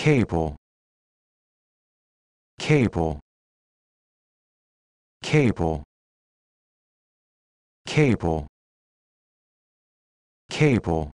cable cable cable cable cable